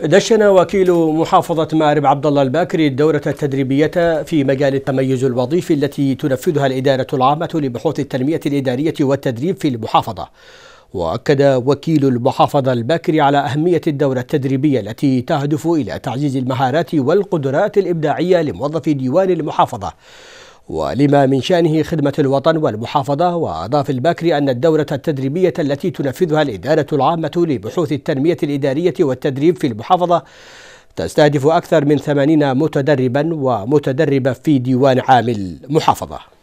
دشن وكيل محافظة مأرب عبد الله الباكري الدورة التدريبية في مجال التميز الوظيفي التي تنفذها الإدارة العامة لبحوث التنمية الإدارية والتدريب في المحافظة. وأكد وكيل المحافظة الباكري على أهمية الدورة التدريبية التي تهدف إلى تعزيز المهارات والقدرات الإبداعية لموظفي ديوان المحافظة. ولما من شأنه خدمة الوطن والمحافظة وأضاف الباكري أن الدورة التدريبية التي تنفذها الإدارة العامة لبحوث التنمية الإدارية والتدريب في المحافظة تستهدف أكثر من ثمانين متدربا ومتدربة في ديوان عام المحافظة